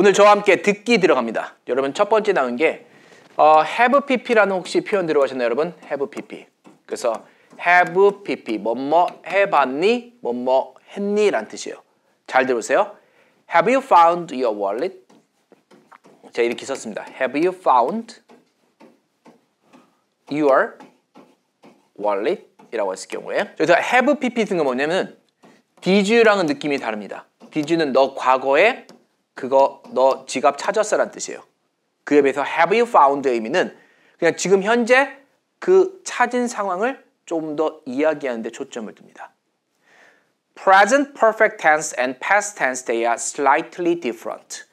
오늘 저와 함께 듣기 들어갑니다. 여러분 첫 번째 나온 게 어, have pp라는 혹시 표현 들어가셨나요 여러분? have pp 그래서 have pp 뭐 뭐 해봤니? 뭐 뭐 했니? 라는 뜻이에요. 잘 들어보세요. Have you found your wallet? 제가 이렇게 썼습니다. Have you found your wallet? 이라고 했을 경우에 여기서 have pp 등은 뭐냐면 did you랑은 느낌이 다릅니다. did you는 너 과거에 그거 너 지갑 찾았어란 뜻이에요. 그에 비해서 have you found의 의미는 그냥 지금 현재 그 찾은 상황을 좀 더 이야기하는 데 초점을 둡니다. Present perfect tense and past tense they are slightly different.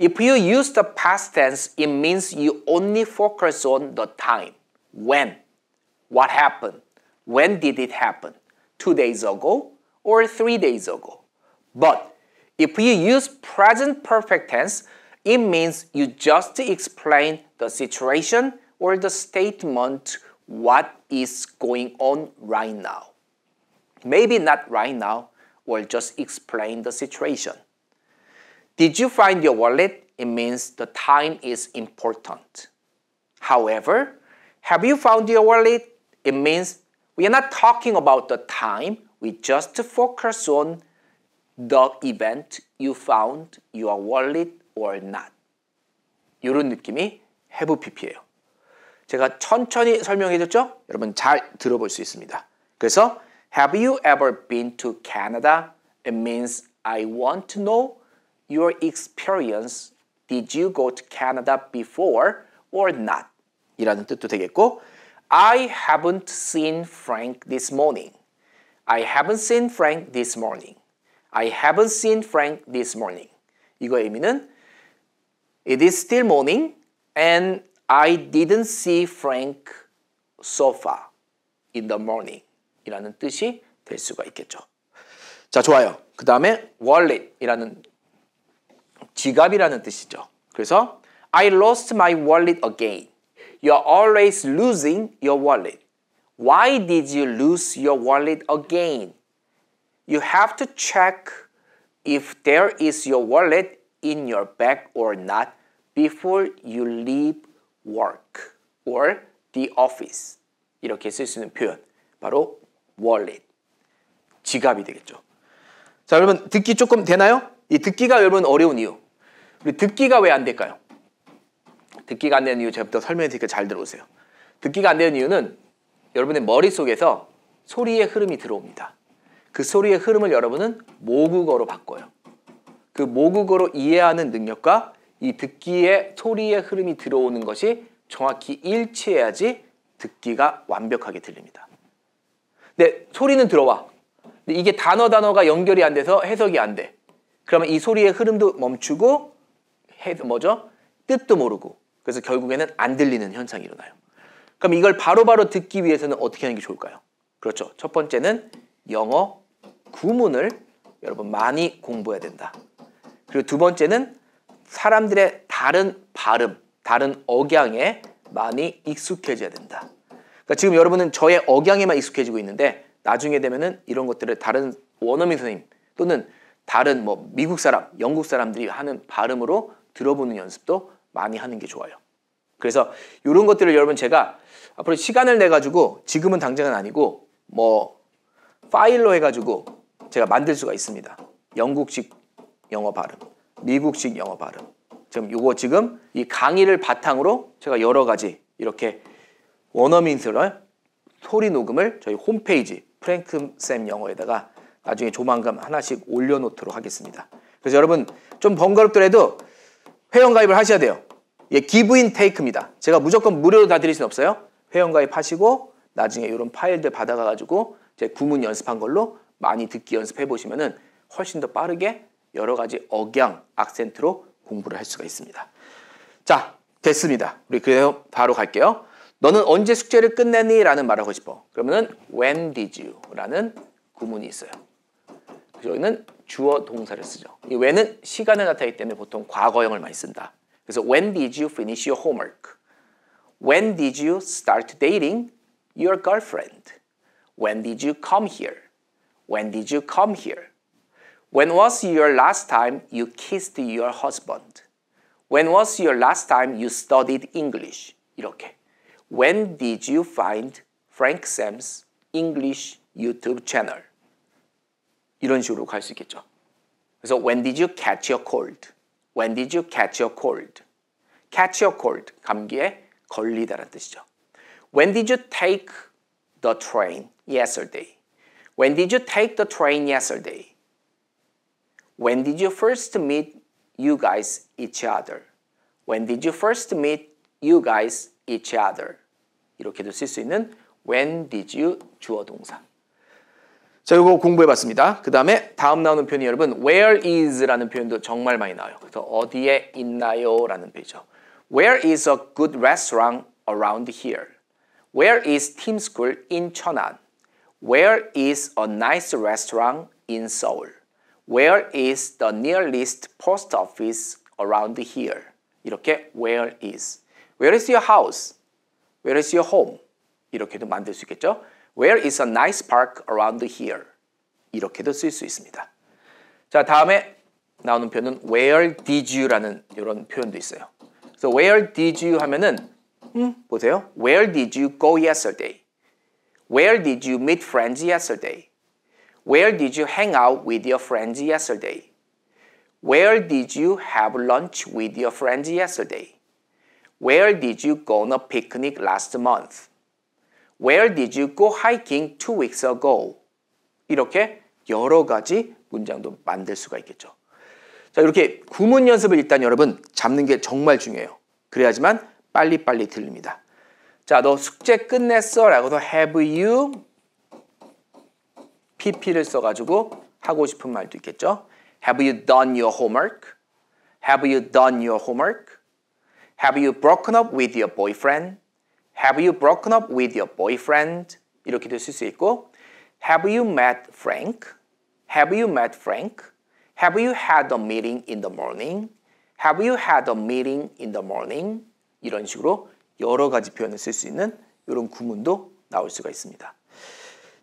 If you use the past tense, it means you only focus on the time. When? What happened? When did it happen? Two days ago or three days ago? But If you use present perfect tense, it means you just explain the situation or the statement what is going on right now. Maybe not right now, or just explain the situation. Did you find your wallet? It means the time is important. However, have you found your wallet? It means we are not talking about the time, we just focus on the event you found your wallet or not. 이런 느낌이 have pp예요. 제가 천천히 설명해줬죠? 여러분 잘 들어볼 수 있습니다. 그래서 Have you ever been to Canada? It means I want to know your experience. Did you go to Canada before or not? 이라는 뜻도 되겠고 I haven't seen Frank this morning. I haven't seen Frank this morning. I haven't seen Frank this morning. 이거 의미는 It is still morning and I didn't see Frank so far in the morning 이라는 뜻이 될 수가 있겠죠. 자, 좋아요. 그 다음에 wallet이라는 지갑이라는 뜻이죠. 그래서 I lost my wallet again. You're always losing your wallet. Why did you lose your wallet again? you have to check if there is your wallet in your bag or not before you leave work or the office. 이렇게 쓸 수 있는 표현. 바로 wallet. 지갑이 되겠죠. 자, 여러분 듣기 조금 되나요? 이 듣기가 여러분 어려운 이유. 우리 듣기가 왜 안 될까요? 듣기가 안 되는 이유 제가부터 설명해 드릴게요. 잘 들어오세요. 듣기가 안 되는 이유는 여러분의 머릿속에서 소리의 흐름이 들어옵니다. 그 소리의 흐름을 여러분은 모국어로 바꿔요. 그 모국어로 이해하는 능력과 이 듣기의 소리의 흐름이 들어오는 것이 정확히 일치해야지 듣기가 완벽하게 들립니다. 근데 소리는 들어와. 근데 이게 단어 단어가 연결이 안 돼서 해석이 안 돼. 그러면 이 소리의 흐름도 멈추고 해, 도 뭐죠? 뜻도 모르고 그래서 결국에는 안 들리는 현상이 일어나요. 그럼 이걸 바로바로 바로 듣기 위해서는 어떻게 하는 게 좋을까요? 그렇죠. 첫 번째는 영어, 구문을 여러분 많이 공부해야 된다. 그리고 두 번째는 사람들의 다른 발음, 다른 억양에 많이 익숙해져야 된다. 그러니까 지금 여러분은 저의 억양에만 익숙해지고 있는데 나중에 되면은 이런 것들을 다른 원어민 선생님 또는 다른 뭐 미국 사람, 영국 사람들이 하는 발음으로 들어보는 연습도 많이 하는 게 좋아요. 그래서 이런 것들을 여러분 제가 앞으로 시간을 내 가지고 지금은 당장은 아니고 뭐 파일로 해가지고 제가 만들 수가 있습니다. 영국식 영어 발음, 미국식 영어 발음. 지금 이거 지금 이 강의를 바탕으로 제가 여러 가지 이렇게 원어민스러운 소리 녹음을 저희 홈페이지 프랭크쌤 영어에다가 나중에 조만간 하나씩 올려놓도록 하겠습니다. 그래서 여러분 좀 번거롭더라도 회원가입을 하셔야 돼요. 예, 기브인 테이크입니다. 제가 무조건 무료로 다 드릴 수는 없어요. 회원가입 하시고 나중에 이런 파일들 받아가가지고 제 구문 연습한 걸로 많이 듣기 연습해 보시면은 훨씬 더 빠르게 여러 가지 억양, 악센트로 공부를 할 수가 있습니다. 자, 됐습니다. 우리 그래 바로 갈게요. 너는 언제 숙제를 끝내니? 라는 말하고 싶어. 그러면은 when did you? 라는 구문이 있어요. 여기는 주어 동사를 쓰죠. 이 when은 시간을 나타내기 때문에 보통 과거형을 많이 쓴다. 그래서 when did you finish your homework? When did you start dating your girlfriend? When did you come here? When did you come here? When was your last time you kissed your husband? When was your last time you studied English? 이렇게. When did you find Frank Sam's English YouTube channel? 이런 식으로 갈 수 있겠죠. 그래서 when did you catch your cold? When did you catch your cold? Catch your cold. 감기에 걸리다라는 뜻이죠. When did you take the train? yesterday? When did you take the train yesterday? When did you first meet you guys each other? When did you first meet you guys each other? 이렇게도 쓸 수 있는 when did you 주어 동사. 자, 이거 공부해 봤습니다. 그 다음에 다음 나오는 표현이 여러분 where is라는 표현도 정말 많이 나와요. 그래서 어디에 있나요? 라는 표현이죠. Where is a good restaurant around here? Where is team school in 천안? Where is a nice restaurant in Seoul? Where is the nearest post office around here? 이렇게 where is. Where is your house? Where is your home? 이렇게도 만들 수 있겠죠? Where is a nice park around here? 이렇게도 쓸 수 있습니다. 자, 다음에 나오는 표현은 where did you? 라는 이런 표현도 있어요. so where did you 하면은 음, 보세요. Where did you go yesterday? Where did you meet friends yesterday? Where did you hang out with your friends yesterday? Where did you have lunch with your friends yesterday? Where did you go on a picnic last month? Where did you go hiking two weeks ago? 이렇게 여러 가지 문장도 만들 수가 있겠죠. 자, 이렇게 구문 연습을 일단 여러분 잡는 게 정말 중요해요. 그래야지만 빨리빨리 들립니다. 자, 너 숙제 끝냈어? 라고도 have you pp를 써가지고 하고 싶은 말도 있겠죠. Have you done your homework? Have you done your homework? Have you broken up with your boyfriend? Have you broken up with your boyfriend? 이렇게도 쓸 수 있고 Have you met Frank? Have you met Frank? Have you had a meeting in the morning? Have you had a meeting in the morning? 이런 식으로 여러 가지 표현을 쓸 수 있는 이런 구문도 나올 수가 있습니다.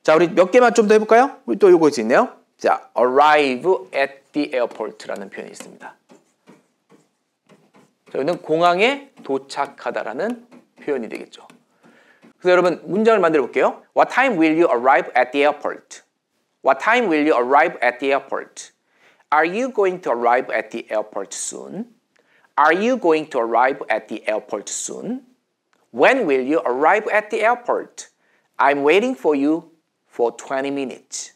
자, 우리 몇 개만 좀 더 해볼까요? 우리 또 요거 있네요. 자, arrive at the airport라는 표현이 있습니다. 자, 여기는 공항에 도착하다라는 표현이 되겠죠. 그래서 여러분 문장을 만들어 볼게요. What time will you arrive at the airport? What time will you arrive at the airport? Are you going to arrive at the airport soon? Are you going to arrive at the airport soon? When will you arrive at the airport? I'm waiting for you for 20 minutes.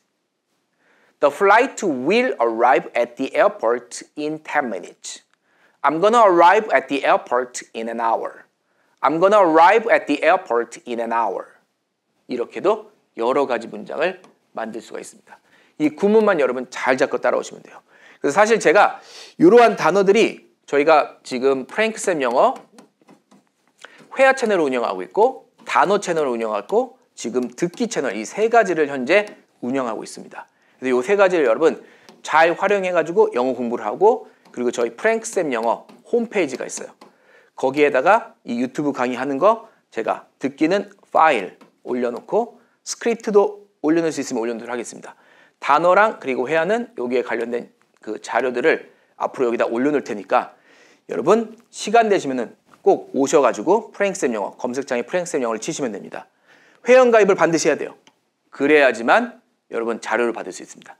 The flight will arrive at the airport in 10 minutes. I'm gonna arrive at the airport in an hour. I'm gonna arrive at the airport in an hour. 이렇게도 여러 가지 문장을 만들 수가 있습니다. 이 구문만 여러분 잘 잡고 따라오시면 돼요. 그래서 사실 제가 이러한 단어들이 저희가 지금 프랭크쌤 영어 회화 채널을 운영하고 있고 단어 채널을 운영하고 지금 듣기 채널 이 세 가지를 현재 운영하고 있습니다. 그래서 이세 가지를 여러분 잘 활용해가지고 영어 공부를 하고 그리고 저희 프랭크쌤 영어 홈페이지가 있어요. 거기에다가 이 유튜브 강의하는 거 제가 듣기는 파일 올려놓고 스크립트도 올려놓을 수 있으면 올려놓도록 하겠습니다. 단어랑 그리고 회화는 여기에 관련된 그 자료들을 앞으로 여기다 올려놓을 테니까 여러분 시간 되시면은 꼭 오셔가지고 프랭쌤 영어 검색창에 프랭쌤 영어를 치시면 됩니다. 회원가입을 반드시 해야 돼요. 그래야지만 여러분 자료를 받을 수 있습니다.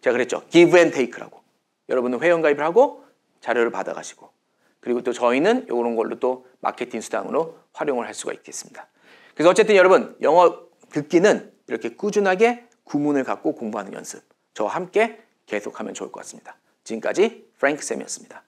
제가 그랬죠. give and take라고. 여러분은 회원가입을 하고 자료를 받아가시고 그리고 또 저희는 이런 걸로 또 마케팅 수단으로 활용을 할 수가 있겠습니다. 그래서 어쨌든 여러분 영어 듣기는 이렇게 꾸준하게 구문을 갖고 공부하는 연습 저와 함께 계속하면 좋을 것 같습니다. 지금까지 프랭크쌤이었습니다.